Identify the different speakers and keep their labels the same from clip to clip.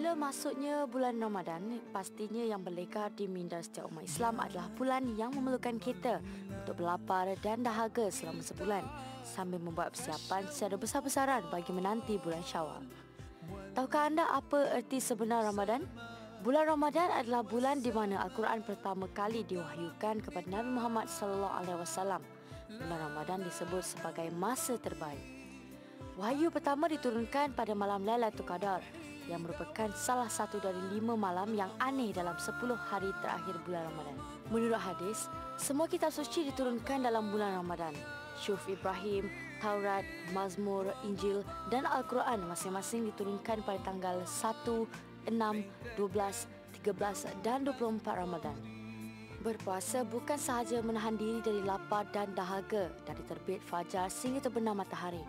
Speaker 1: Apabila masuknya bulan Ramadan, pastinya yang berlegar di minda setiap umat Islam adalah bulan yang memerlukan kita untuk berlapar dan dahaga selama sebulan sambil membuat persiapan secara besar-besaran bagi menanti bulan syawal. Tahukah anda apa erti sebenar Ramadan? Bulan Ramadan adalah bulan di mana Al-Quran pertama kali diwahyukan kepada Nabi Muhammad sallallahu alaihi wasallam. Bulan Ramadan disebut sebagai masa terbaik. Wahyu pertama diturunkan pada malam Lailatul Qadar yang merupakan salah satu dari lima malam yang aneh dalam sepuluh hari terakhir bulan Ramadan. Menurut hadis, semua kitab suci diturunkan dalam bulan Ramadan. Syuf Ibrahim, Taurat, Mazmur, Injil dan Al-Quran masing-masing diturunkan pada tanggal 1, 6, 12, 13 dan 24 Ramadan. Berpuasa bukan sahaja menahan diri dari lapar dan dahaga dari terbit fajar sehingga terbenam matahari.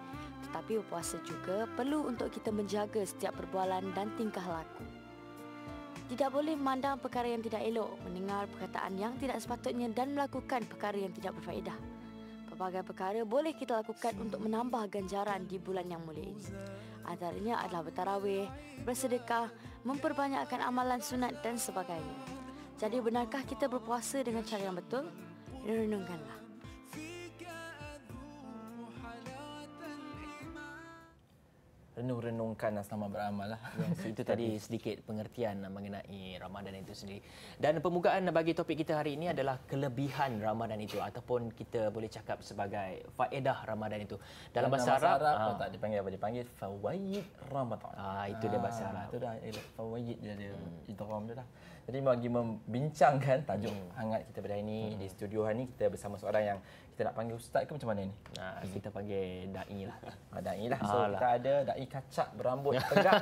Speaker 1: Tetapi berpuasa juga perlu untuk kita menjaga setiap perbualan dan tingkah laku. Tidak boleh memandang perkara yang tidak elok, mendengar perkataan yang tidak sepatutnya dan melakukan perkara yang tidak berfaedah. Pelbagai perkara boleh kita lakukan untuk menambah ganjaran di bulan yang mulia ini. Antaranya adalah bertarawih, bersedekah, memperbanyakkan amalan sunat dan sebagainya. Jadi benarkah kita berpuasa dengan cara yang betul? Renungkanlah.
Speaker 2: renung-renungkan dan sama beramal lah. Yes, itu
Speaker 3: tadi sedikit pengertian mengenai Ramadan itu sendiri. Dan pembukaan bagi topik kita hari ini adalah kelebihan Ramadan itu ataupun kita boleh cakap sebagai faedah Ramadan itu.
Speaker 2: Dalam bahasa Arab, Arab ah. tak dipanggil apa dipanggil fawaid Ramadan. Ah, itu dia bahasa ah, Arab. Ah, itu dah eh, fawaid dia dia hmm. dia dah. Jadi bagi membincangkan tajuk hmm. hangat kita pada hari ini hmm. di studio hari ini kita bersama seorang yang kita nak panggil ustaz ke macam mana ni? Nah, hmm. kita panggil dai lah. Ah, dai lah. So kita ada dai kacak berambut tegak.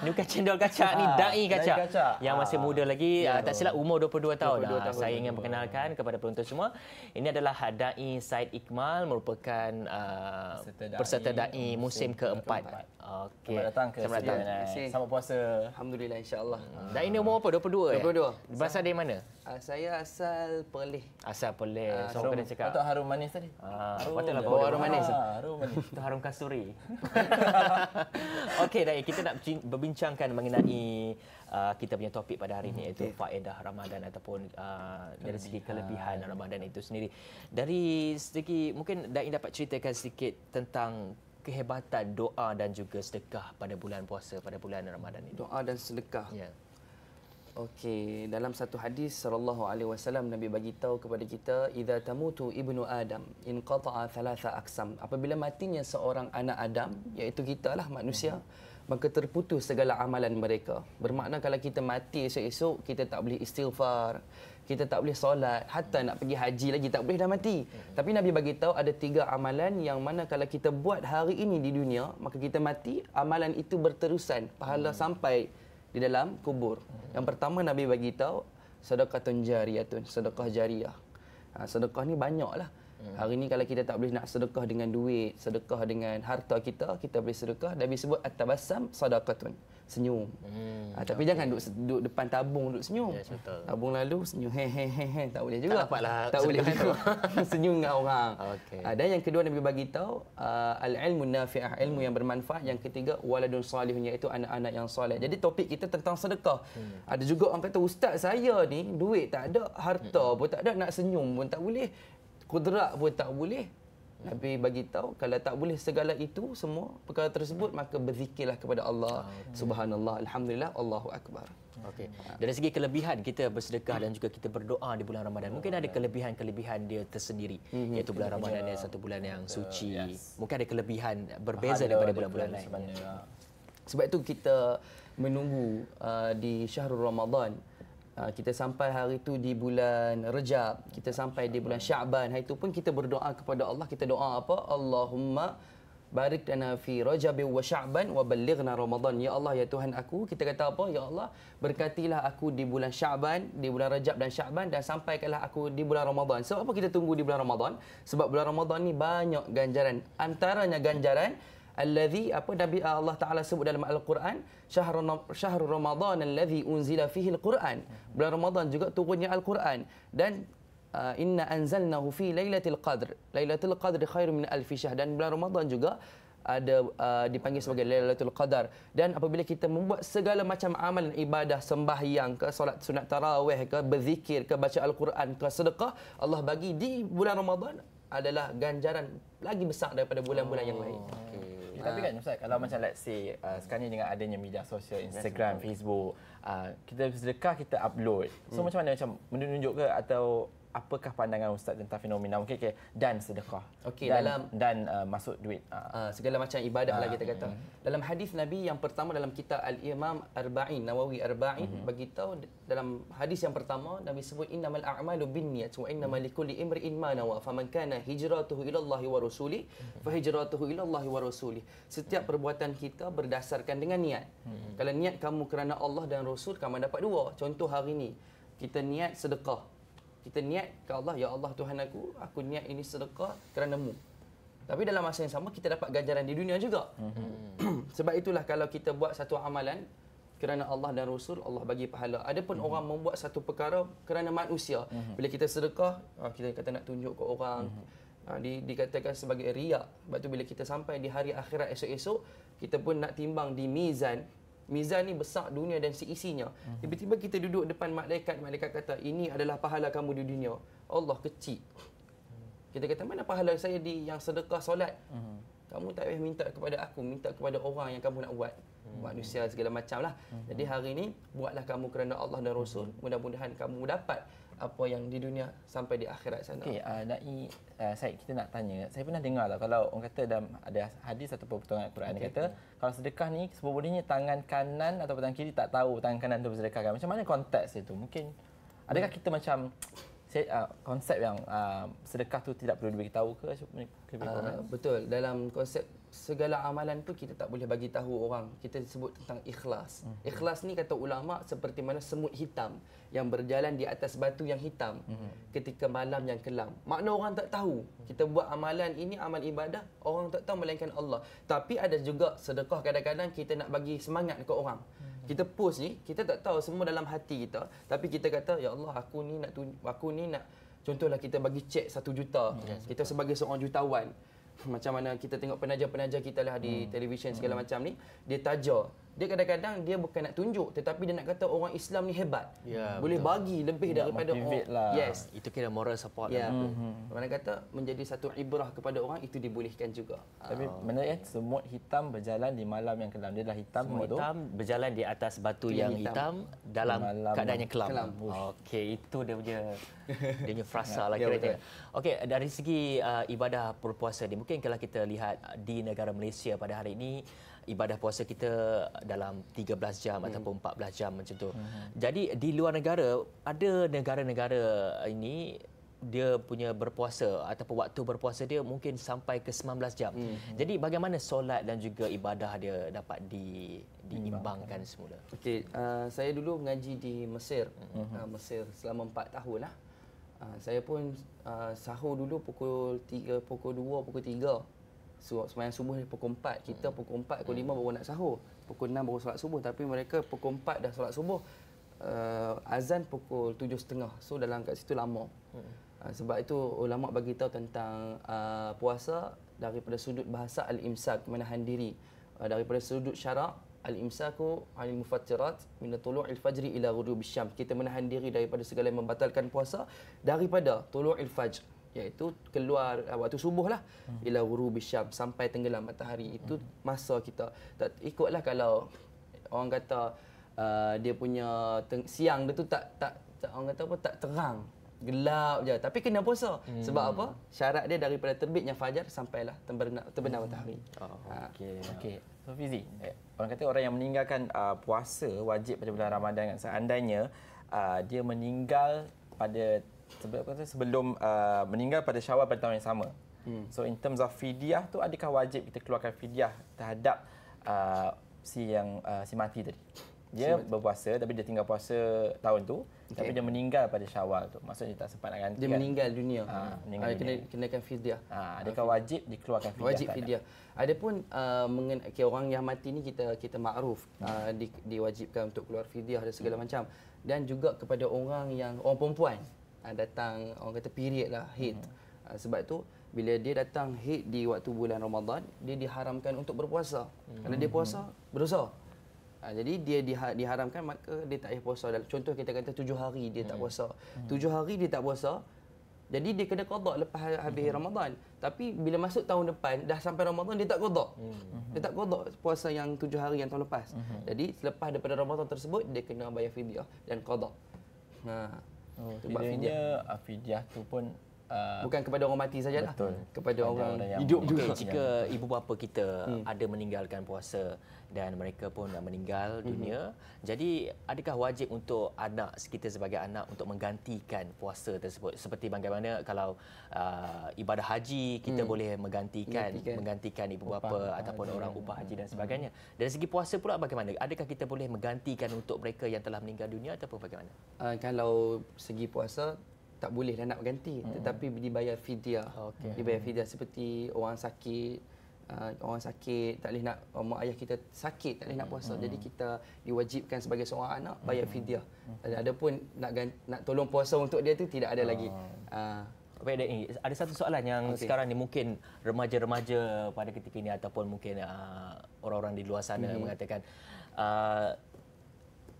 Speaker 2: ni bukan cendol kacak ni ah, dai kacak. Yang masih
Speaker 3: Alah. muda lagi, ya, tak silap umur 22 tahun. 22 ah, tahun. Ah, saya ingin perkenalkan kepada penonton semua, ini adalah dai Said Iqmal merupakan uh, peserta dai musim, musim keempat. Okey. Selamat datang ke. Selamat datang. Selamat
Speaker 4: eh, puasa. Alhamdulillah insya-Allah. Ah. Dai
Speaker 3: ni umur apa? 22. 22. Ya? 22. Berasal dari mana?
Speaker 4: Uh, saya asal Perlis.
Speaker 3: Asal Perlis. Uh, so, so, kena cakap. Untuk harum manis tadi. Ah, harum patutlah oh, bawa harum manis. Ha, harum manis. Itu harum kasturi. Okey, dah kita nak berbincangkan mengenai uh, kita punya topik pada hari ini iaitu okay. faedah Ramadan ataupun uh, dari segi kelebihan Ramadan itu sendiri. Dari segi mungkin Dai dapat ceritakan sedikit tentang kehebatan doa dan juga sedekah pada bulan puasa pada bulan Ramadan itu. Doa
Speaker 4: dan sedekah. Yeah. Okey, dalam satu hadis sallallahu alaihi wasallam Nabi bagi tahu kepada kita, "Idza tamutu ibnu Adam inqata'a thalatha aqsam." Apabila matinya seorang anak Adam, iaitu kita lah manusia, maka terputus segala amalan mereka. Bermakna kalau kita mati esok-esok, kita tak boleh istighfar, kita tak boleh solat, hatta nak pergi haji lagi tak boleh dah mati. Tapi Nabi bagi tahu ada tiga amalan yang mana kalau kita buat hari ini di dunia, maka kita mati, amalan itu berterusan, pahala sampai di dalam kubur. Yang pertama Nabi bagi tahu sedekah tun jariyah sedekah jariah, Ha, sedekah ni banyaklah. Hmm. Hari ini kalau kita tak boleh nak sedekah dengan duit, sedekah dengan harta kita, kita boleh sedekah. Nabi sebut at-tabassam sadaqatun. Senyum.
Speaker 1: Hmm, ha, tapi okay. jangan duduk,
Speaker 4: duduk depan tabung duduk senyum. Yes, tabung lalu senyum. He, he, he, he. Tak boleh juga. Tak, tak boleh juga. senyum dengan orang. Okay. Ah, dan yang kedua Nabi bagi tahu uh, al-ilmu nafi'ah, ilmu hmm. yang bermanfaat. Yang ketiga waladun salihun iaitu anak-anak yang soleh. Jadi topik kita tentang sedekah. Hmm. Ada juga orang kata ustaz saya ni duit tak ada, harta hmm. pun tak ada, nak senyum pun tak boleh kudrak pun tak boleh. Nabi bagi tahu kalau tak boleh segala itu semua perkara tersebut maka berzikirlah kepada Allah ah, okay. subhanallah alhamdulillah Allahu akbar. Okey. Dari segi kelebihan kita bersedekah dan juga kita berdoa di bulan Ramadan.
Speaker 3: Mungkin ada kelebihan-kelebihan dia tersendiri mhm. iaitu bulan Ramadan yang satu bulan yang suci. Mungkin
Speaker 4: ada kelebihan berbeza daripada bulan-bulan lain. Sebab itu kita menunggu uh, di Syahrul Ramadan. Ah, kita sampai hari itu di bulan Rejab, kita sampai di bulan Syaban. Hari itu pun kita berdoa kepada Allah, kita doa apa? Allahumma barik dana fi Rajab wa Syaban wa ballighna Ramadan. Ya Allah ya Tuhan aku, kita kata apa? Ya Allah, berkatilah aku di bulan Syaban, di bulan Rejab dan Syaban dan sampaikanlah aku di bulan Ramadan. Sebab apa kita tunggu di bulan Ramadan? Sebab bulan Ramadan ni banyak ganjaran. Antaranya ganjaran allazi apa Nabi ah, Allah Taala sebut dalam al-Quran syahrul syahrul ramadan allazi unzila fihi al-Quran bulan Ramadan juga turunnya al-Quran dan ah, inna anzalnahu fi lailatul qadr lailatul qadr khairum min alf syahr dan bulan Ramadan juga ada uh, dipanggil sebagai lailatul qadar dan apabila kita membuat segala macam amalan ibadah sembahyang ke solat sunat tarawih ke berzikir ke baca al-Quran ke sedekah Allah bagi di bulan Ramadan adalah ganjaran lagi besar daripada bulan-bulan yang lain. Oh, okay. Ha. Tapi ah. kan Ustaz, kalau hmm. macam let's say uh, hmm. sekarang ni dengan adanya media sosial, Instagram,
Speaker 2: Facebook, uh, kita sedekah, kita upload. So hmm. macam mana? Macam menunjuk ke atau apakah pandangan ustaz tentang fenomena okey okay. dan sedekah okey dalam dan uh, masuk duit
Speaker 4: uh, segala macam ibadah uh, lah ah, kita kata uh, dalam hadis nabi yang pertama dalam kitab al imam arba'in nawawi arba'in uh-huh. Hmm. bagi tahu dalam hadis yang pertama nabi sebut innamal a'malu binniyat wa innamal uh-huh. likulli imrin ma nawa faman kana hijratuhu ila Allah wa rasuli hmm. fa hijratuhu ila Allah wa rasuli setiap perbuatan kita berdasarkan dengan niat uh-huh. kalau niat kamu kerana Allah dan rasul kamu dapat dua contoh hari ini kita niat sedekah kita niat ke Allah, Ya Allah Tuhan aku, aku niat ini sedekah kerana mu. Tapi dalam masa yang sama, kita dapat ganjaran di dunia juga.
Speaker 1: Mm-hmm.
Speaker 4: Sebab itulah kalau kita buat satu amalan kerana Allah dan Rasul, Allah bagi pahala. Ada pun mm-hmm. orang membuat satu perkara kerana manusia. Mm-hmm. Bila kita sedekah, ah, kita kata nak tunjuk ke orang. Mm-hmm. Di, dikatakan sebagai riak. Sebab itu bila kita sampai di hari akhirat esok-esok, kita pun nak timbang di mizan, mizan ni besar dunia dan seisinya. mm Tiba-tiba kita duduk depan malaikat, malaikat kata, ini adalah pahala kamu di dunia. Allah kecil. Kita kata, mana pahala saya di yang sedekah solat? Mhm. Kamu tak payah minta kepada aku, minta kepada orang yang kamu nak buat. Mhm. Manusia segala macam lah. Mhm. Jadi hari ini buatlah kamu kerana Allah dan Rasul. Mudah-mudahan kamu dapat apa yang di dunia sampai di akhirat sana. Okey, uh, ah, Da'i, uh, ah, saya, kita nak tanya. Saya pernah dengar lah kalau orang kata dalam
Speaker 2: ada hadis ataupun pertolongan Al-Quran okay. kata kalau sedekah ni sebenarnya tangan kanan atau tangan kiri tak tahu tangan kanan tu bersedekah Macam mana konteks dia tu? Mungkin adakah hmm. kita macam saya,
Speaker 4: uh, konsep yang uh, sedekah tu tidak perlu diberitahu ke? Uh, betul. Dalam konsep segala amalan tu kita tak boleh bagi tahu orang. Kita sebut tentang ikhlas. Mm-hmm. Ikhlas ni kata ulama seperti mana semut hitam yang berjalan di atas batu yang hitam mm-hmm. ketika malam yang kelam. Makna orang tak tahu. Kita buat amalan ini amal ibadah, orang tak tahu melainkan Allah. Tapi ada juga sedekah kadang-kadang kita nak bagi semangat ke orang. Hmm. Kita post ni, kita tak tahu semua dalam hati kita, tapi kita kata ya Allah aku ni nak tun- aku ni nak contohlah kita bagi cek satu juta. mm Kita sebagai seorang jutawan macam mana kita tengok penaja-penaja kita lah di hmm. televisyen segala hmm. macam ni dia tajuk dia kadang-kadang dia bukan nak tunjuk tetapi dia nak kata orang Islam ni hebat.
Speaker 3: Yeah, Boleh betul. bagi
Speaker 4: lebih dia daripada orang. Lah. Yes,
Speaker 3: itu
Speaker 2: kira moral support
Speaker 3: yeah. lah. Mm-hmm.
Speaker 4: Mana kata menjadi satu ibrah kepada orang itu dibolehkan juga. Tapi oh.
Speaker 2: mana ya semut hitam berjalan di malam yang kelam. Dia dah hitam semut itu. hitam berjalan di atas
Speaker 3: batu Pilih yang hitam, hitam dalam malam yang kelam. kelam. Okey, itu dia punya dia punya frasa lah ya, kira-kira. Yeah, Okey, dari segi uh, ibadah berpuasa ni mungkin kalau kita lihat di negara Malaysia pada hari ini ibadah puasa kita dalam 13 jam hmm. ataupun 14 jam macam tu. Hmm. Jadi di luar negara ada negara-negara ini dia punya berpuasa ataupun waktu berpuasa dia mungkin sampai ke 19 jam. Hmm. Jadi bagaimana solat dan juga ibadah dia dapat di diimbangkan semula.
Speaker 4: Okey, uh, saya dulu mengaji di Mesir. Hmm. Uh, Mesir selama 4 tahun lah. Uh, saya pun uh, sahur dulu pukul 3 pukul 2 pukul 3 So, semayang subuh ni pukul 4. Kita hmm. pukul 4, pukul 5 hmm. baru nak sahur. Pukul 6 baru solat subuh. Tapi mereka pukul 4 dah solat subuh. Uh, azan pukul 7.30. So, dalam kat situ lama. Uh, sebab itu ulama bagi tahu tentang uh, puasa daripada sudut bahasa al-imsak, menahan diri. Uh, daripada sudut syarak, al-imsaku anil mufattirat min tulu'il fajri ila ghurubisyam. Kita menahan diri daripada segala yang membatalkan puasa daripada tulu'il fajr iaitu keluar ah, waktu subuh lah hmm. ila ghurubi syam sampai tenggelam matahari itu hmm. masa kita tak ikutlah kalau orang kata uh, dia punya teng- siang dia tu tak, tak tak orang kata apa tak terang gelap je tapi kena puasa hmm. sebab apa syarat dia daripada terbitnya fajar sampailah terbenam terbenam hmm. matahari oh, okey oh, okey okay. so fizi eh, orang kata orang yang meninggalkan uh, puasa
Speaker 2: wajib pada bulan Ramadan kan seandainya uh, dia meninggal pada sebelum uh, meninggal pada Syawal pada tahun yang sama. Hmm. So in terms of fidyah tu adakah wajib kita keluarkan fidyah terhadap uh, si yang uh, si mati tadi? Dia si berpuasa tapi dia tinggal puasa tahun tu okay. tapi dia meninggal pada Syawal tu. Maksudnya dia tak sempat nak
Speaker 4: ganti. Dia meninggal dunia. Ha, meninggal dunia. kena kenakan fidyah. Ha, adakah wajib dikeluarkan fidyah? Wajib fidyah. Adapun uh, mengen- okay, orang yang mati ni kita kita makruf hmm. uh, di, diwajibkan untuk keluar fidyah dan segala hmm. macam dan juga kepada orang yang orang perempuan uh, datang orang kata period lah hit mm-hmm. uh, ah, sebab tu bila dia datang hit di waktu bulan Ramadan dia diharamkan untuk berpuasa mm-hmm. kalau dia hmm. puasa berdosa Ha, jadi dia diharamkan maka dia tak payah puasa. Contoh kita kata tujuh hari dia tak hmm. puasa. Hmm. Tujuh hari dia tak puasa. Jadi dia kena qada lepas ha-, habis mm-hmm. Ramadan. Tapi bila masuk tahun depan dah sampai Ramadan dia tak qada. Mm-hmm. Dia tak qada puasa yang tujuh hari yang tahun lepas. Mm-hmm. Jadi selepas daripada Ramadan tersebut dia kena bayar fidyah dan qada. Ha. Oh, sebab Fidyah. Ah, tu pun uh, bukan kepada orang mati saja, betul. kepada orang, orang yang hidup juga okay, jika ibu
Speaker 3: bapa kita hmm. ada meninggalkan puasa dan mereka pun dah meninggal hmm. dunia jadi adakah wajib untuk anak kita sebagai anak untuk menggantikan puasa tersebut seperti bagaimana kalau uh, ibadah haji kita hmm. boleh menggantikan Lepikan. menggantikan ibu bapa upah ataupun haji. orang upah haji dan hmm. sebagainya hmm. dari segi puasa pula bagaimana adakah kita boleh menggantikan
Speaker 4: untuk mereka yang telah meninggal dunia ataupun bagaimana uh, kalau segi puasa tak boleh lah nak berganti mm-hmm. tetapi dibayar fidyah okay. dibayar fidyah seperti orang sakit uh, orang sakit tak boleh nak uh, mak ayah kita sakit tak boleh nak puasa hmm jadi kita diwajibkan sebagai seorang anak hmm. bayar hmm fidyah mm-hmm. adapun nak nak tolong puasa untuk dia tu tidak ada oh. lagi
Speaker 3: uh, Baik, ada, ada satu soalan yang okay. sekarang ni mungkin remaja-remaja pada ketika ini ataupun mungkin uh, orang-orang di luar sana hmm mengatakan uh,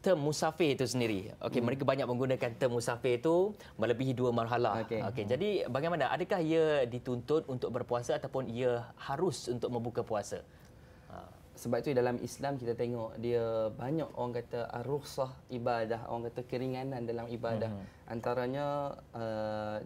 Speaker 3: term musafir itu sendiri. Okey, hmm. mereka banyak menggunakan term musafir itu melebihi dua marhalah. Okey, okay, hmm. jadi bagaimana? Adakah ia dituntut untuk berpuasa ataupun ia harus untuk
Speaker 4: membuka puasa? Ha. Sebab itu dalam Islam kita tengok dia banyak orang kata arusah ibadah, orang kata keringanan dalam ibadah. Hmm. Antaranya uh,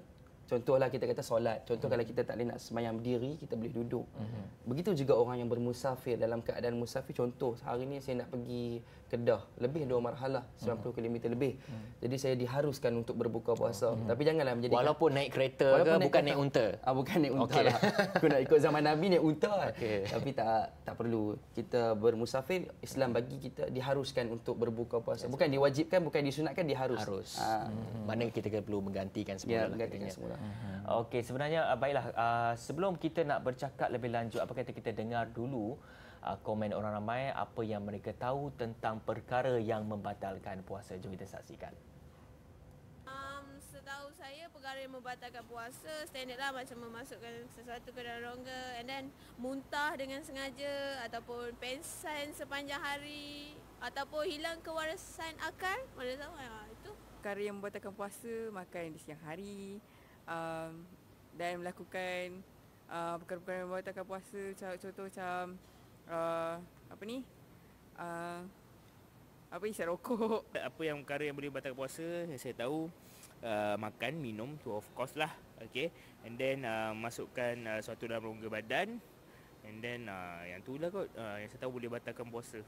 Speaker 4: contohlah kita kata solat. Contoh hmm. kalau kita tak boleh nak semayang berdiri, kita boleh duduk. Hmm. Begitu juga orang yang bermusafir dalam keadaan musafir contoh hari ini saya nak pergi Kedah lebih dua marhalah 90 hmm. km lebih. Hmm. Jadi saya diharuskan untuk berbuka puasa. Oh, Tapi janganlah menjadi walaupun naik kereta walaupun ke naik bukan kereta. naik unta. Ah bukan naik unta. Okay. Lah. Aku nak ikut zaman Nabi naik unta. Lah. Okay. Tapi tak tak perlu kita bermusafir Islam bagi kita diharuskan untuk berbuka puasa. Bukan diwajibkan bukan disunatkan diharus. Harus. Ah. Hmm. Mana kita perlu menggantikan semula. Ya, lah
Speaker 3: menggantikan semula. Okey sebenarnya ah, baiklah ah, sebelum kita nak bercakap lebih lanjut apa kata kita dengar dulu Ah, komen orang ramai apa yang mereka tahu tentang perkara yang membatalkan puasa. Jom kita saksikan.
Speaker 1: Um, setahu saya perkara yang membatalkan puasa standard lah macam memasukkan sesuatu ke dalam rongga and then muntah dengan sengaja ataupun pensan sepanjang hari ataupun hilang kewarasan akal mana tahu ya, itu
Speaker 4: perkara yang membatalkan puasa makan di siang hari um, dan melakukan uh, perkara-perkara yang membatalkan puasa contoh, macam uh, apa ni? Uh, apa isap
Speaker 3: rokok. Apa yang perkara yang boleh batalkan puasa? Saya tahu uh, makan, minum tu of course lah. Okay. And then uh, masukkan uh, suatu dalam rongga badan. And then uh, yang tu lah kot uh, yang saya tahu boleh batalkan puasa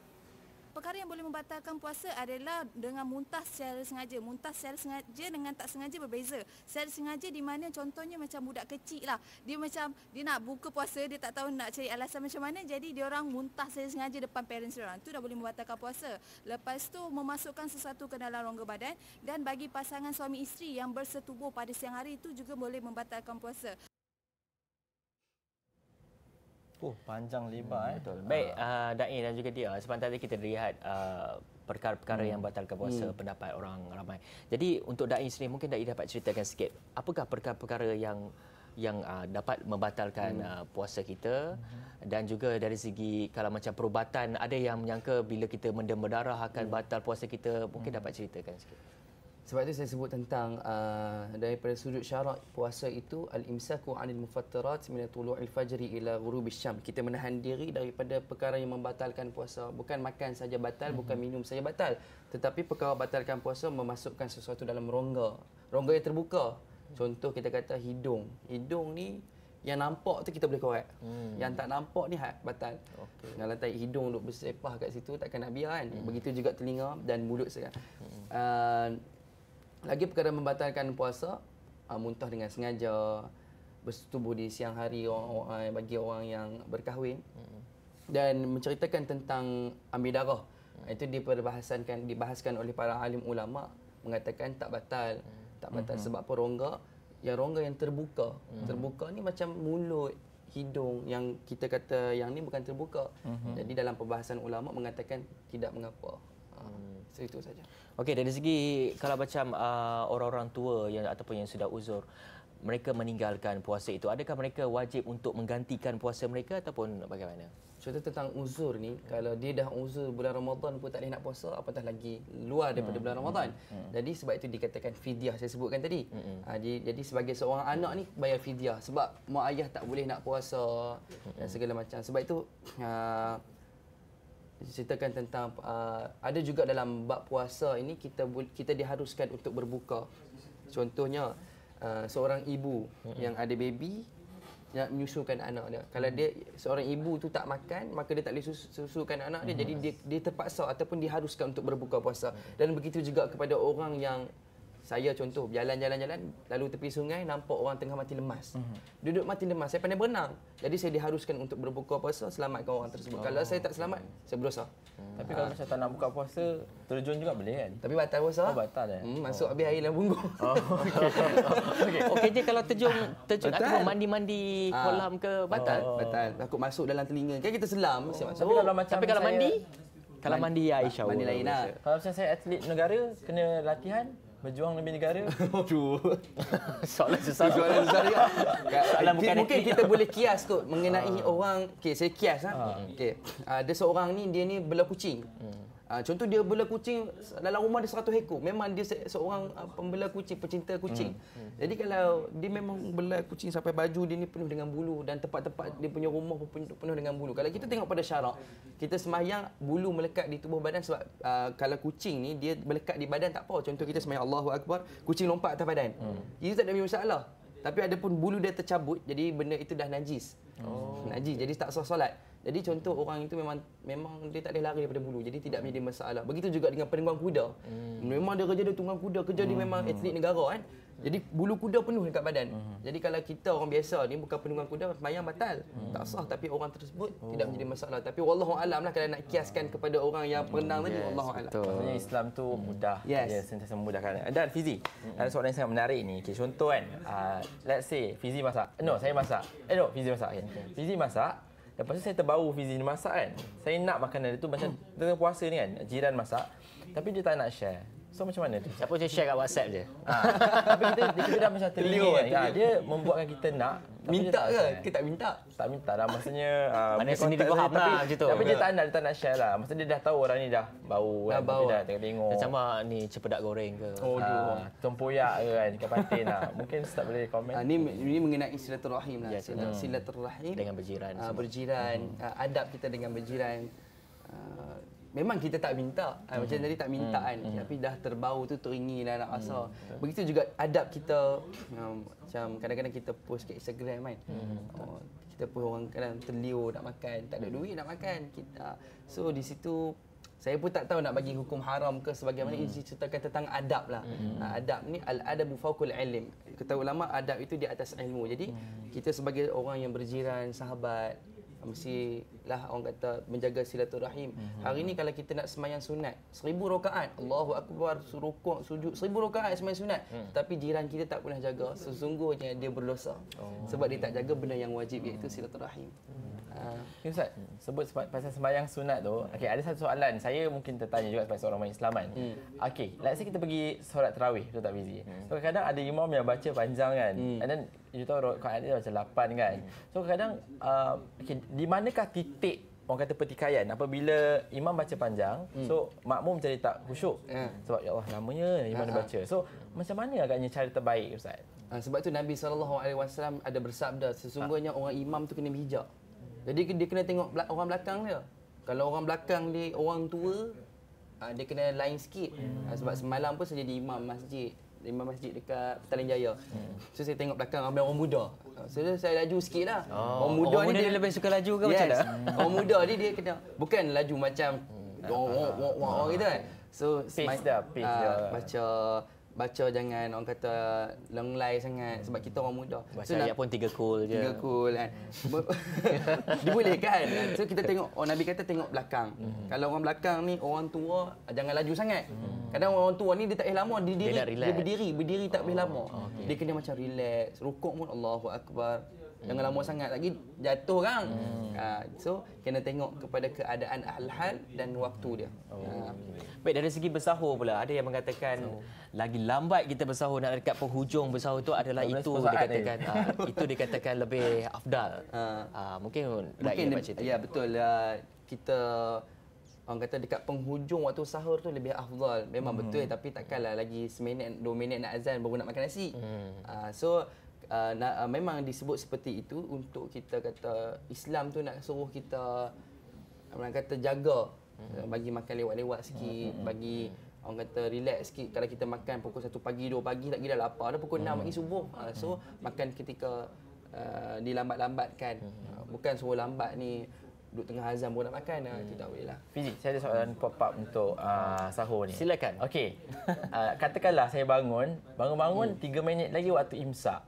Speaker 1: perkara yang boleh membatalkan puasa
Speaker 2: adalah dengan muntah secara sengaja. Muntah secara sengaja dengan tak sengaja berbeza. Secara sengaja di mana contohnya macam budak kecil lah. Dia macam dia nak buka puasa, dia tak tahu nak cari alasan macam mana. Jadi dia orang muntah secara sengaja depan parents dia orang. Itu dah boleh membatalkan puasa. Lepas tu memasukkan sesuatu ke dalam rongga badan. Dan bagi pasangan suami isteri yang bersetubuh pada siang hari itu juga boleh membatalkan puasa. Oh, panjang lebar hmm, betul. eh. Betul. Baik,
Speaker 3: uh, ah. ah, Da'in dan juga dia. Sebab tadi kita lihat uh, perkara-perkara hmm. yang batalkan puasa, hmm. pendapat orang ramai. Jadi, untuk Da'in sendiri, mungkin Da'in dapat ceritakan sikit. Apakah perkara-perkara yang yang uh, dapat membatalkan hmm. uh, puasa kita hmm. dan juga dari segi kalau macam perubatan ada yang menyangka bila kita mendem berdarah akan hmm. batal puasa kita mungkin hmm. dapat ceritakan sikit
Speaker 4: sebab itu saya sebut tentang uh, daripada sudut syarak puasa itu al-imsaku 'anil mufattirat min tulu'il fajr ila ghurubish syam. Kita menahan diri daripada perkara yang membatalkan puasa. Bukan makan saja batal, hmm bukan minum saja batal, tetapi perkara batalkan puasa memasukkan sesuatu dalam rongga. Rongga yang terbuka. Hmm. Contoh kita kata hidung. Hidung ni yang nampak tu kita boleh korek. Mm. Yang tak nampak ni hak batal. Okey. Kalau tak hidung duk bersepah kat situ takkan nak biar kan. Mm. Begitu juga telinga dan mulut sekarang. Mm. Uh, lagi perkara membatalkan puasa, uh, muntah dengan sengaja, bersetubuh di siang hari orang, orang, eh, bagi orang yang berkahwin. Hmm. Dan menceritakan tentang ambil darah. Ah, itu diperbahaskan dibahaskan oleh para alim ulama mengatakan tak batal, hmm. tak batal hmm. sebab apa rongga? Yang rongga yang terbuka. Terbuka ni macam mulut hidung yang kita kata yang ni bukan terbuka. Uh-huh. Jadi dalam perbahasan ulama mengatakan tidak mengapa.
Speaker 2: Hmm.
Speaker 3: So itu saja. Okey, dari segi kalau macam uh, orang-orang tua yang ataupun yang sudah uzur, mereka meninggalkan puasa itu, adakah mereka wajib untuk menggantikan puasa mereka ataupun
Speaker 4: bagaimana? Contoh tentang uzur ni, hmm. kalau dia dah uzur bulan Ramadan pun tak boleh nak puasa, apatah lagi luar daripada hmm. bulan Ramadan. Hmm. Hmm. Jadi sebab itu dikatakan fidyah saya sebutkan tadi. Hmm. Ha, ah, jadi, jadi sebagai seorang hmm. anak ni bayar fidyah sebab mak ayah tak boleh nak puasa hmm. dan segala macam. Sebab itu uh, ceritakan tentang uh, ada juga dalam bab puasa ini kita kita diharuskan untuk berbuka. Contohnya uh, seorang ibu yang ada baby nak menyusukan anak dia. Kalau dia seorang ibu tu tak makan, maka dia tak boleh susukan anak dia. Jadi dia dia terpaksa ataupun diharuskan untuk berbuka puasa. Dan begitu juga kepada orang yang saya contoh jalan-jalan-jalan lalu tepi sungai nampak orang tengah mati lemas. Mm-hmm. Duduk mati lemas. Saya pandai berenang. Jadi saya diharuskan untuk berbuka puasa selamatkan orang tersebut. Oh, kalau saya tak selamat, saya berdosa. Hmm. Tapi kalau saya ah. tak nak buka puasa, terjun juga boleh kan? Tapi batal puasa. Oh, batal eh. Hmm, masuk oh. habis air dalam bunggung. Oh, okey. okey. Okey, okay, kalau terjun terjun batal. atau mandi-mandi ha. kolam ke batal? Oh. Batal. Takut masuk dalam telinga. Kan kita selam, oh. siap masuk. Tapi kalau macam Tapi kalau saya... mandi kalau mandi ya insyaallah. Mandi lain lah.
Speaker 2: Kalau macam saya atlet negara kena latihan Berjuang demi negara? Aduh. Soalan
Speaker 1: susah. Soalan susah dia. Soalan bukan
Speaker 4: mungkin kita boleh kias kot mengenai uh. orang. Okey, saya kias ah. Uh. Ah. Okey. Ah, ada uh, seorang ni dia ni bela kucing. Hmm. Ah, contoh dia bela kucing dalam rumah dia 100 ekor. Memang dia seorang ah, pembela kucing, pencinta kucing. Hmm, hmm, hmm. Jadi kalau dia memang bela kucing sampai baju dia ni penuh dengan bulu dan tempat-tempat dia punya rumah pun penuh dengan bulu. Kalau kita tengok pada syarak, kita sembahyang bulu melekat di tubuh badan sebab uh, kalau kucing ni dia melekat di badan tak apa. Contoh kita sembahyang Allahu Akbar, kucing lompat atas badan. Hmm. Itu tak ada masalah tapi ada pun bulu dia tercabut jadi benda itu dah najis. Oh. Najis okay. jadi tak sah solat. Jadi contoh orang itu memang memang dia tak boleh lari daripada bulu. Jadi tidak menjadi masalah. Begitu juga dengan penunggang kuda. Hmm. Memang dia kerja dia tunggang kuda, kerja hmm. dia memang atlet negara kan. Jadi bulu kuda penuh dekat badan. Mm-hmm. Jadi kalau kita orang biasa ni bukan penunggang kuda sembahyang batal. Mm-hmm. Tak sah tapi orang tersebut oh. tidak menjadi masalah. Tapi wallahu alam lah kalau nak kiaskan kepada orang yang perenang mm-hmm. tadi yes, wallahu alam. Maksudnya Islam
Speaker 2: tu mhm. mudah. Ya yes. yes, sentiasa memudahkan. Dan Fizi, mm-hmm. ada soalan yang sangat menarik ni. Okay, contoh kan. Uh, let's say Fizi masak. No, saya masak. Eh no, Fizi masak. Okay. Fizi masak. Lepas tu saya terbau Fizi masak kan. Saya nak makanan dia tu macam hmm. tengah puasa ni kan. Jiran masak. Tapi dia tak nak share. So macam mana tu? Siapa macam share kat WhatsApp je. Ha. Tapi kita, kita, kita dah macam terlibat kan. Ha, dia membuatkan kita nak. Minta ke? Kita tak minta. Tak minta lah. Maksudnya... Ah, mana sendiri kau hap lah macam tu. Tapi dia tak nak, dia tak nak share lah. Maksudnya dia dah tahu orang ni dah bau. Kan? Dah bau. dah tengok tengok. Macam ni cepedak goreng ke? Oh, ha, ah, tempoyak ke kan? Kepatin lah. Mungkin tak boleh
Speaker 4: komen. Ha, ni, ini mengenai silaturahim lah. Ya, silaturahim. Dengan berjiran. berjiran. Hmm. adab kita dengan berjiran memang kita tak minta mm-hmm. macam mhm. tadi tak minta mm-hmm. kan mm-hmm. tapi dah terbau tu teringinlah nak mhm. asal mm-hmm. begitu juga adab kita um, macam kadang-kadang kita post kat Instagram kan mm-hmm. oh, kita pun orang kadang terlio nak makan tak ada mhm. duit nak makan kita so di situ saya pun tak tahu nak bagi hukum haram ke sebagaimana mm-hmm. Izzy ceritakan tentang adab lah. Mm-hmm. Adab ni al-adabu fawqul ilm. Kata ulama adab itu di atas ilmu. Jadi hmm kita sebagai orang yang berjiran, sahabat, Mesti lah orang kata menjaga silaturahim. Mm-hmm. Hari ni kalau kita nak semayang sunat, seribu rakaat, Allahu akbar, rukuk, sujud, seribu rakaat semayang sunat. Mm. Tapi jiran kita tak pernah jaga, sesungguhnya dia berdosa. Oh. Sebab dia tak jaga benda yang wajib mm. iaitu silaturahim. Mm. Uh.
Speaker 2: Ustaz, hmm. sebut pasal semayang sunat tu, hmm. okay, ada satu soalan. Saya mungkin tertanya juga sebagai seorang orang Islam kan. Mm. Okay, let's say kita pergi solat terawih, tu tak busy. Mm. So, kadang-kadang ada imam yang baca panjang kan. Mm. And then, you tahu rakaat dia macam lapan kan. Hmm. So kadang uh, okay, di manakah titik orang kata pertikaian apabila imam baca panjang hmm. so makmum jadi tak khusyuk
Speaker 4: hmm. sebab ya Allah namanya imam uh-huh. baca so macam mana agaknya cara terbaik ustaz uh, sebab tu Nabi sallallahu alaihi wasallam ada bersabda sesungguhnya uh. orang imam tu kena bijak jadi dia kena tengok orang belakang dia kalau orang belakang dia orang tua dia kena lain sikit hmm. sebab semalam pun saya jadi imam masjid lima masjid dekat Petaling Jaya. Hmm. So saya tengok belakang ramai orang muda. Oh. So saya laju sikit lah. Oh. Orang muda orang ni muda dia, dia lebih suka laju ke yes. macam mana? orang muda ni dia kena bukan laju macam wow wow wow gitu kan. So ah, pace dah, pace dah. Macam baca jangan orang kata lenglai sangat sebab kita orang muda. Baca so, ayat pun
Speaker 3: tiga cool je. Tiga cool
Speaker 4: kan. Dia boleh kan? So kita tengok, oh, Nabi kata tengok belakang. Mm-hmm. Kalau orang belakang ni orang tua jangan laju sangat. Mm-hmm. Kadang orang tua ni dia tak boleh lama, dia, diri, dia, dia berdiri, berdiri tak boleh oh, lama. Okay. Dia kena macam relax, rukuk pun Allahu Akbar. Jangan lama sangat lagi jatuh kan. Hmm. Uh, so kena tengok kepada keadaan hal-hal dan waktu dia. Oh. Uh. Baik dari segi
Speaker 3: bersahur pula ada yang mengatakan so. lagi lambat kita bersahur nak dekat penghujung bersahur tu adalah Lepas itu dikatakan uh, ha,
Speaker 4: itu dikatakan lebih afdal. Uh. Uh, mungkin mungkin dia, macam ya betul uh, kita orang kata dekat penghujung waktu sahur tu lebih afdal. Memang hmm. betul tapi takkanlah lagi seminit dua minit nak azan baru nak makan nasi. Hmm. Uh, so uh, na, uh, memang disebut seperti itu untuk kita kata Islam tu nak suruh kita orang kata jaga mm-hmm. bagi makan lewat-lewat sikit mm-hmm. bagi orang kata relax sikit kalau kita makan pukul 1 pagi 2 pagi lah hmm. lagi dah lapar dah pukul 6 mm-hmm. pagi subuh ah, so mm-hmm. makan ketika uh, dilambat-lambatkan mm-hmm. bukan suruh lambat ni duduk tengah azam pun nak makan ah, hmm. kita tak boleh lah.
Speaker 2: saya ada soalan pop up untuk uh, sahur ni. Silakan. Okey. Uh, katakanlah saya bangun, bangun-bangun hmm. 3 minit lagi waktu imsak.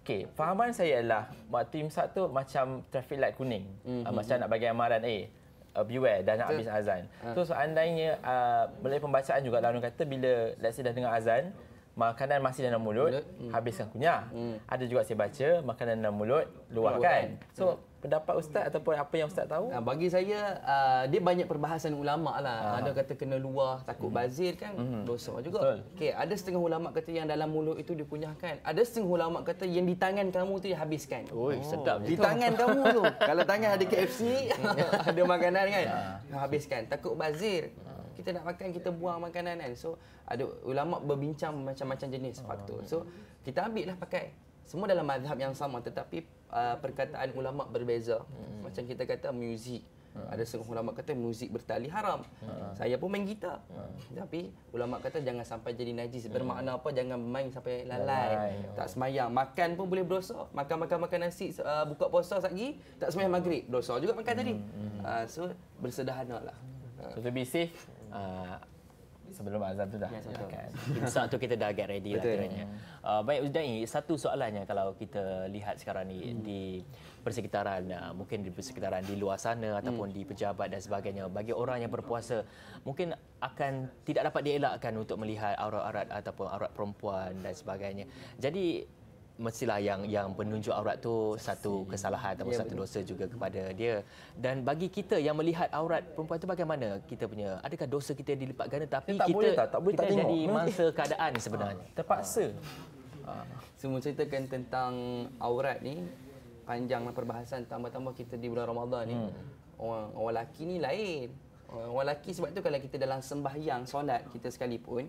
Speaker 2: Okay, fahaman saya ialah waktu imsak tu macam traffic light kuning. Mm-hmm. macam mhm. nak bagi amaran, eh, uh, beware dah nak habis azan. Uh. So, seandainya uh, melalui pembacaan juga, lalu kata bila let's say dah dengar azan, makanan masih dalam mulut, mulut. Hmm. habiskan kunyah. Hmm. Ada juga saya baca makanan dalam mulut luahkan. So hmm. pendapat ustaz ataupun apa yang ustaz
Speaker 4: tahu? Ah, bagi saya ah, dia banyak perbahasan ulama lah. Ha. Ada kata kena luah takut hmm. bazir kan hmm. dosa juga. Okey, ada setengah ulama kata yang dalam mulut itu dikunyahkan. Ada setengah ulama kata yang di tangan kamu tu dihabiskan. Oi, oh, sedap. Di itu. tangan kamu tu. Kalau tangan ada KFC, hmm. ada makanan kan. Ha. Habiskan takut bazir. Ha kita nak makan kita buang makanan kan. So ada ulama berbincang macam-macam jenis oh. So kita ambil lah pakai semua dalam mazhab yang sama tetapi uh, perkataan ulama berbeza. Hmm. Macam kita kata muzik Hmm. Ah. Ada seorang ulama kata muzik bertali haram. Hmm. Saya pun main gitar. Hmm. Tapi ulama kata jangan sampai jadi najis. Bermakna hmm. apa jangan main sampai lalai. lalai. Ya. Tak semayang. Makan pun boleh berdosa. Makan-makan makan nasi uh, buka puasa satgi tak semayang maghrib. Berdosa juga makan hmm. tadi. Hmm. Uh, so bersedahanalah. Hmm. So to safe uh, sebelum
Speaker 3: azan tu dah. Ya, Saat tu kita dah get ready lah kiranya. Uh, baik Uzdai, satu soalannya kalau kita lihat sekarang ni hmm. di persekitaran uh, mungkin di persekitaran di luar sana hmm. ataupun di pejabat dan sebagainya bagi orang yang berpuasa mungkin akan tidak dapat dielakkan untuk melihat aurat-aurat ataupun aurat perempuan dan sebagainya. Jadi mestilah yang yang penunjuk aurat tu satu kesalahan atau ya, satu dosa betul. juga kepada dia dan bagi kita yang melihat aurat perempuan tu bagaimana kita punya adakah dosa kita dilipat ganda tapi ya, tak kita tak, tak kita tak jadi tengok. mangsa keadaan sebenarnya
Speaker 4: ha, terpaksa ha. Ah. semua ceritakan tentang aurat ni panjanglah perbahasan tambah-tambah kita di bulan Ramadan ni
Speaker 1: hmm.
Speaker 4: orang, orang lelaki ni lain orang, orang lelaki sebab tu kalau kita dalam sembahyang solat kita sekalipun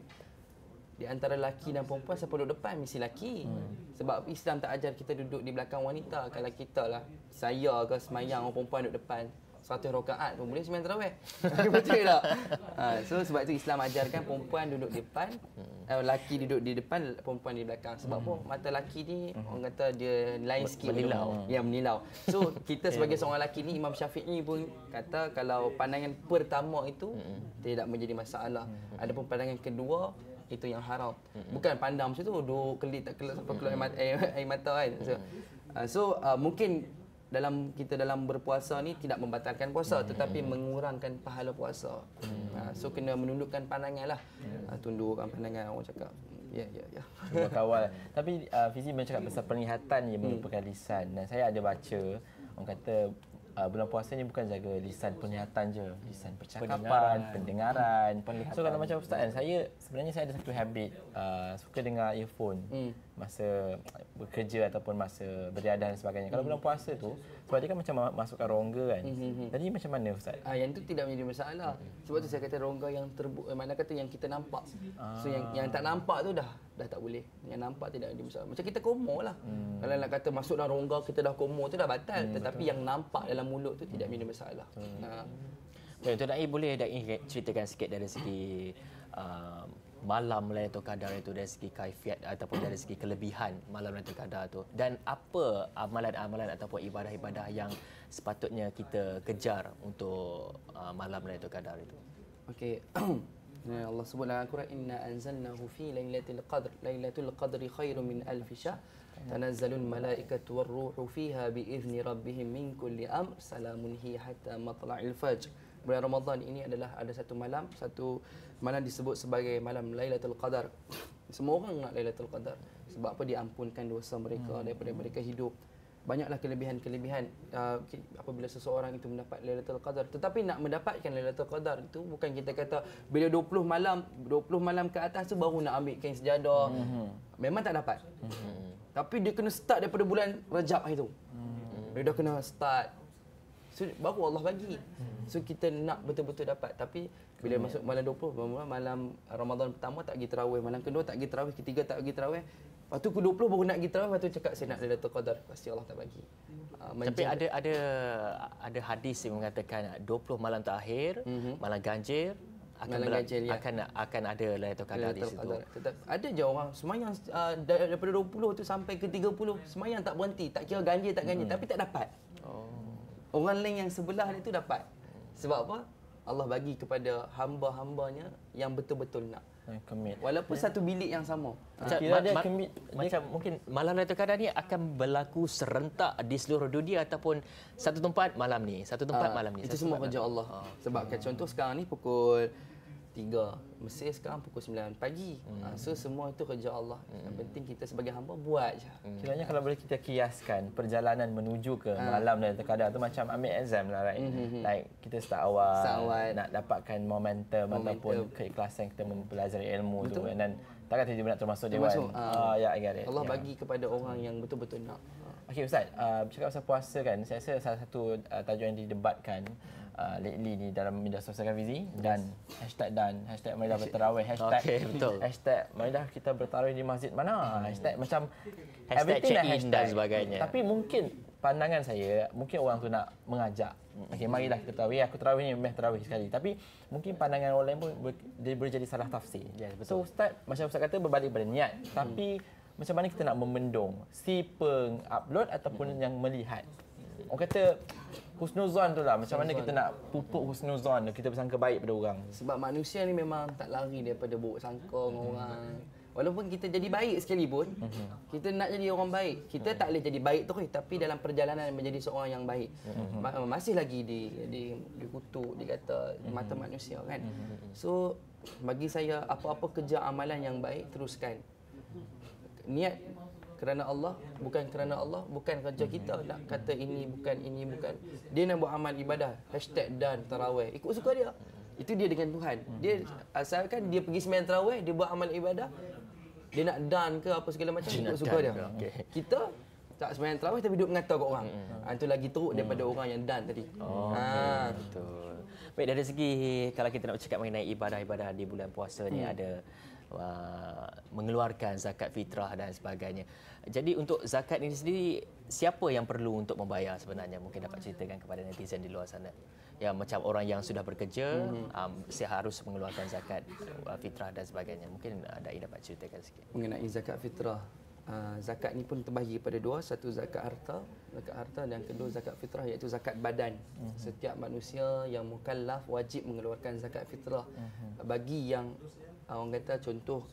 Speaker 4: di antara laki dan perempuan siapa duduk depan mesti laki hmm. sebab Islam tak ajar kita duduk di belakang wanita kalau kita lah saya ke semayang orang perempuan duduk depan satu rakaat pun boleh sembang tarawih. Betul tak? Ha, so sebab tu Islam ajarkan perempuan duduk depan, hmm. eh, lelaki duduk di depan, perempuan di belakang. Sebab hmm. apa? Mata laki ni hmm. orang kata dia lain sikit menilau. Ya menilau. Hmm. So kita ya. sebagai seorang laki ni Imam Syafi'i pun kata kalau pandangan pertama itu hmm. tidak menjadi masalah. Hmm. Adapun pandangan kedua itu yang haram. Mm-hmm. Bukan pandang macam tu, duduk kelip tak kelip sampai keluar mm-hmm. air, air mata kan. So, mm-hmm. uh, so uh, mungkin dalam kita dalam berpuasa ni tidak membatalkan puasa mm-hmm. tetapi mengurangkan pahala puasa. Mm-hmm. Uh, so kena menundukkan pandanganlah. Yeah. Uh, tundukkan pandangan orang cakap. Ya ya ya. Cuba kawal. tapi uh, Fizi bercakap pasal
Speaker 2: perlihatan yang merupakan lisan. Dan saya ada baca orang kata uh, bulan ni bukan jaga lisan penglihatan je hmm. lisan percakapan pendengaran, pendengaran. penglihatan hmm. so kalau macam ustaz kan saya sebenarnya saya ada satu habit uh, suka dengar earphone hmm masa bekerja ataupun masa beriadah dan sebagainya. Kalau bulan puasa tu sebab kan macam masukkan rongga kan. Mhm, mhm. Jadi macam mana ustaz?
Speaker 4: Ah yang tu tidak menjadi masalah. Sebab tu saya kata rongga yang terbu eh, mana kata yang kita nampak. So yang yang tak nampak tu dah dah tak boleh. Yang nampak tidak menjadi masalah. Macam kita komo lah. Hmm. Kalau nak kata masuk dalam rongga kita dah komo tu dah batal hmm, tetapi betul. yang nampak dalam mulut tu tidak hmm. menjadi masalah. Hmm. Ha.
Speaker 3: Baik, Tuan Da'i boleh Da'i ceritakan sikit dari segi um, malam Lailatul Qadar itu dari segi kaifiat ataupun dari segi kelebihan malam Lailatul Qadar itu dan apa amalan-amalan ataupun ibadah-ibadah yang sepatutnya kita
Speaker 4: kejar untuk
Speaker 3: uh, malam Lailatul Qadar itu.
Speaker 4: Okey. Ya Allah sebut dalam Al-Quran inna anzalnahu fi lailatul qadr lailatul qadri khairum min alf syah tanazzalul malaikatu war fiha bi idzni rabbihim min kulli amr salamun hi hatta matla'il fajr bulan Ramadhan ini adalah ada satu malam, satu malam disebut sebagai malam Lailatul Qadar. Semua orang nak Lailatul Qadar. Sebab apa diampunkan dosa mereka hmm. daripada mereka hidup. Banyaklah kelebihan-kelebihan uh, apabila seseorang itu mendapat Lailatul Qadar. Tetapi nak mendapatkan Lailatul Qadar itu bukan kita kata bila 20 malam, 20 malam ke atas tu baru nak ambil kain sejadah. Hmm. Memang tak dapat. Hmm. Tapi dia kena start daripada bulan Rajab itu.
Speaker 2: Hmm.
Speaker 4: Dia dah kena start So baru Allah bagi. Hmm. So kita nak betul-betul dapat tapi bila Kami masuk malam 20 malam, malam Ramadan pertama tak pergi tarawih, malam kedua tak pergi tarawih, ketiga tak pergi tarawih. waktu tu ke 20 baru nak pergi tarawih, lepas tu cakap saya nak Lailatul Qadar, pasti Allah tak bagi. Uh, tapi ada ada ada
Speaker 3: hadis yang mengatakan 20 malam terakhir, mm-hmm. malam ganjil akan malam ganjil, ya. akan akan ada Lailatul Qadar di situ.
Speaker 4: ada je orang semayang uh, daripada 20 tu sampai ke 30 semayang tak berhenti, tak kira ganjil tak ganjil hmm tapi tak dapat orang lain yang sebelah dia tu dapat. Sebab apa? Allah bagi kepada hamba-hambanya yang betul-betul nak. Commit. Walaupun yeah. satu bilik yang sama. Macam, ma- dia ma- dia macam dia... mungkin malam itu Qadar
Speaker 3: ni akan berlaku serentak di seluruh dunia ataupun satu tempat malam ni, satu tempat uh, malam ni. Itu semua kerja
Speaker 4: Allah. Uh. Sebab uh. contoh sekarang ni pukul tiga Mesir sekarang pukul sembilan pagi hmm. uh, so semua itu kerja Allah hmm. yang penting kita sebagai hamba buat je hmm. kiranya
Speaker 2: kalau boleh kita kiaskan perjalanan menuju ke hmm. malam dan terkadang tu macam ambil exam lah right? Hmm, hmm, hmm. like kita start awal, start awal nak dapatkan momentum, momentum ataupun keikhlasan kita mempelajari ilmu Betul. tu and then takkan tiba-tiba nak termasuk dia kan uh, I get it. Allah yeah. bagi kepada orang yang betul-betul nak Okey Ustaz, uh, ah, cakap pasal puasa kan, saya rasa salah satu uh, ah, tajuan yang didebatkan uh, lately ni dalam media sosial kan Fizi? Dan hashtag dan, hashtag Maridah Bertarawih, hashtag, okay, betul. hashtag Maridah kita bertarawih di masjid mana, hmm. hashtag macam hashtag check in dan sebagainya. Tapi mungkin pandangan saya, mungkin orang tu nak mengajak. Okay, dah kita terawih. Aku terawih ni memang terawih sekali. Tapi mungkin pandangan orang lain pun ber, dia boleh jadi salah tafsir. Yes, betul. So Ustaz, macam Ustaz kata berbalik pada niat. Hmm. Tapi macam mana kita nak memendung si peng upload ataupun yang melihat. Orang kata husnuzon tu lah macam mana kita nak pupuk husnuzon kita bersangka baik pada orang
Speaker 4: sebab manusia ni memang tak lari daripada buruk sangka dengan orang walaupun kita jadi baik sekalipun mhm. kita nak jadi orang baik kita tak boleh jadi baik terus tapi dalam perjalanan menjadi seorang yang baik mhm. masih lagi di di dikutuk dikata mhm. mata manusia kan so bagi saya apa-apa kerja amalan yang baik teruskan niat kerana Allah bukan kerana Allah bukan kerja kita nak kata ini bukan ini bukan dia nak buat amal ibadah hashtag dan tarawih ikut suka dia itu dia dengan Tuhan dia asalkan dia pergi semayang tarawih dia buat amal ibadah dia nak dan ke apa segala macam ikut suka dia kita tak semayang terawih tapi duduk mengatau kat orang. Hmm. Ha, itu lagi teruk daripada orang yang dan tadi. Oh, ha.
Speaker 3: betul. Baik, dari segi kalau kita nak bercakap mengenai ibadah-ibadah di bulan puasa hmm. ni ada Uh, mengeluarkan zakat fitrah dan sebagainya. Jadi untuk zakat ini sendiri siapa yang perlu untuk membayar sebenarnya? Mungkin dapat ceritakan kepada netizen di luar sana. Ya macam orang yang sudah bekerja mm-hmm. um, si harus mengeluarkan zakat uh, fitrah dan sebagainya. Mungkin ada uh, dapat ceritakan sikit.
Speaker 4: Mengenai zakat fitrah Uh, zakat ini pun terbahagi kepada dua satu zakat harta zakat harta dan kedua zakat fitrah iaitu zakat badan uh-huh. setiap manusia yang mukallaf wajib mengeluarkan zakat fitrah uh-huh. bagi yang Ah, orang kata contoh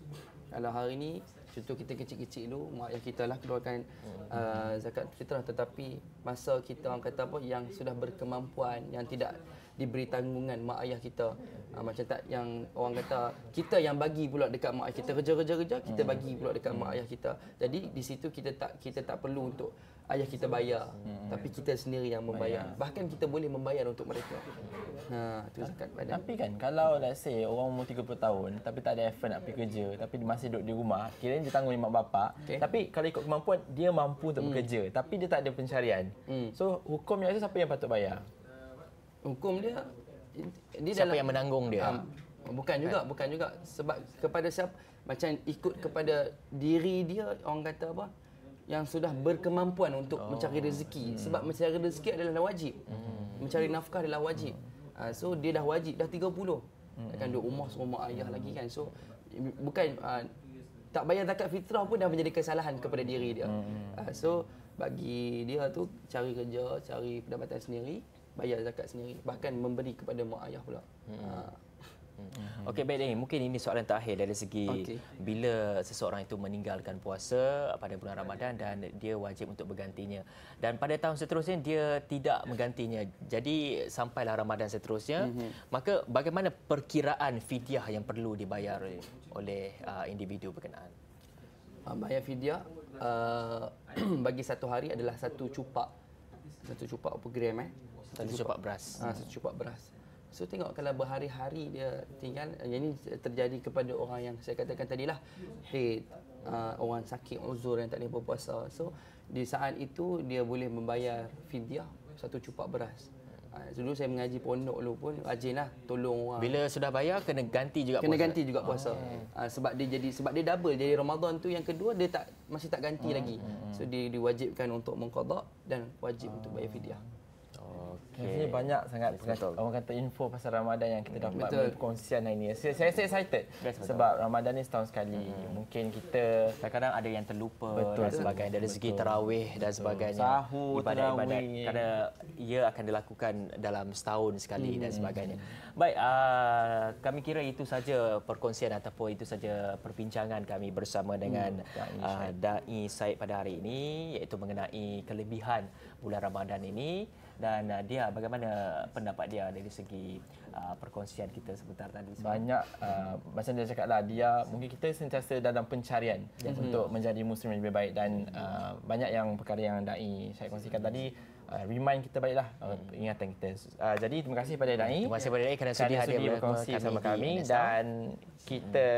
Speaker 4: kalau hari ini contoh kita kecil-kecil dulu mak ayah kita lah keluarkan uh, zakat fitrah tetapi masa kita orang kata apa yang sudah berkemampuan yang tidak diberi tanggungan mak ayah kita. Uh, macam tak yang orang kata kita yang bagi pula dekat mak ayah kita kerja-kerja kerja kita hmm. bagi pula dekat mak hmm. ayah kita. Jadi di situ kita tak kita tak perlu untuk ayah kita bayar hmm. tapi kita sendiri yang membayar bayar. bahkan kita boleh membayar untuk mereka ha tu zakat badan tapi kan kalau let's say orang umur 30 tahun tapi tak ada
Speaker 2: effort nak pergi kerja tapi dia masih duduk di rumah kira dia tanggung mak bapak okay. tapi kalau ikut kemampuan dia mampu untuk hmm. bekerja tapi dia tak ada pencarian hmm. so hukumnya itu siapa yang patut bayar
Speaker 4: hukum dia dia siapa dalam, yang menanggung dia um, bukan juga ha. bukan juga sebab kepada siapa macam ikut kepada diri dia orang kata apa yang sudah berkemampuan untuk oh. mencari rezeki hmm. sebab mencari rezeki adalah wajib
Speaker 1: hmm.
Speaker 4: mencari nafkah adalah wajib hmm. uh, so dia dah wajib dah 30 hmm. akan duduk rumah rumah ayah hmm. lagi kan so bukan uh, tak bayar zakat fitrah pun dah menjadi kesalahan kepada diri dia hmm. uh, so bagi dia tu cari kerja cari pendapatan sendiri bayar zakat sendiri bahkan memberi kepada mak ayah pula hmm. ha. Hmm.
Speaker 3: Okey baik Dan, mungkin ini soalan terakhir dari segi okay. bila seseorang itu meninggalkan puasa pada bulan Ramadan dan dia wajib untuk bergantinya dan pada tahun seterusnya dia tidak menggantinya. Jadi sampailah Ramadan seterusnya mm-hmm. maka bagaimana perkiraan fidyah yang perlu dibayar
Speaker 4: oleh uh, individu berkenaan? Ha, bayar fidyah uh, bagi satu hari adalah satu cupak satu cupak per gram eh satu cupak beras. Ha, satu cupak beras. So tengok kalau berhari-hari dia tinggal, eh, yang ini terjadi kepada orang yang saya katakan tadilah, haid, uh, orang sakit, uzur yang tak boleh berpuasa. So di saat itu dia boleh membayar fidyah satu cupak beras. Ah, dulu saya mengaji pondok dulu pun rajinlah tolong orang. Bila
Speaker 3: sudah bayar kena ganti juga kena puasa. Kena ganti juga puasa. Oh.
Speaker 4: Ah, sebab dia jadi sebab dia double jadi Ramadan tu yang kedua dia tak masih tak ganti hmm. lagi. Hmm, hmm. So dia diwajibkan untuk mengqada dan wajib hmm. untuk bayar fidyah.
Speaker 2: Okay. ini banyak sangat betul. orang kata info pasal Ramadan yang kita dapat betul. berkongsian hari ini. Saya, saya, excited betul. sebab Ramadan ni setahun sekali. Hmm. Mungkin kita kadang-kadang ada yang terlupa betul. dan sebagainya. Dari segi
Speaker 3: tarawih dan sebagainya. Sahur, Ibadat-ibadat kerana ia akan dilakukan dalam setahun sekali hmm. dan sebagainya. Baik, uh, kami kira itu saja perkongsian ataupun itu saja perbincangan kami bersama dengan uh, Da'i Said pada hari ini iaitu mengenai kelebihan bulan Ramadan ini dan uh, dia bagaimana
Speaker 2: pendapat dia dari segi uh, perkongsian kita sebentar tadi sebenarnya? banyak uh, macam dia cakap lah dia mungkin kita sentiasa dalam pencarian yeah. Mhm. untuk menjadi muslim yang lebih baik dan uh, banyak yang perkara yang dai saya kongsikan tadi uh, remind kita baiklah ah, hmm. uh, ingatan kita. Uh, jadi terima kasih kepada hmm, Dai. Terima kasih kepada Dai kerana sudi hadir berkongsi kami sama kami di dan kita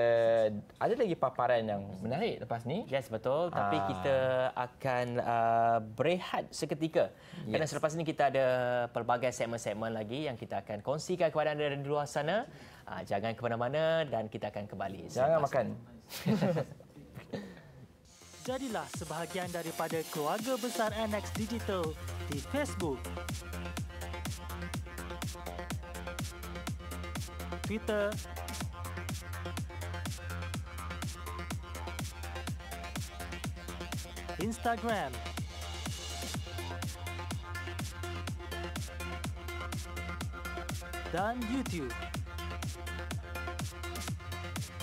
Speaker 2: hmm. ada lagi paparan yang menarik lepas ni. Yes betul, ah. tapi kita akan
Speaker 3: uh, berehat seketika. Yes. Kerana selepas ini kita ada pelbagai segmen-segmen lagi yang kita akan kongsikan kepada anda dari luar sana. Uh, jangan ke mana-mana dan kita akan kembali.
Speaker 2: Jangan makan. Ini.
Speaker 3: jadilah sebahagian daripada keluarga besar NX Digital di Facebook, Twitter, Instagram. dan YouTube.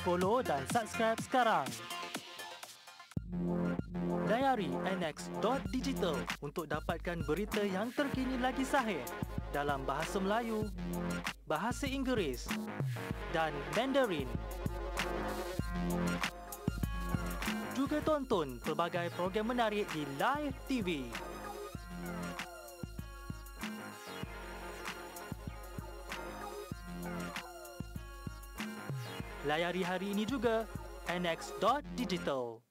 Speaker 3: Follow dan subscribe sekarang cari nx.digital untuk dapatkan berita yang terkini lagi sahih dalam bahasa Melayu, bahasa Inggeris dan Mandarin. Juga tonton pelbagai program menarik di Live TV. Layari hari ini juga nx.digital.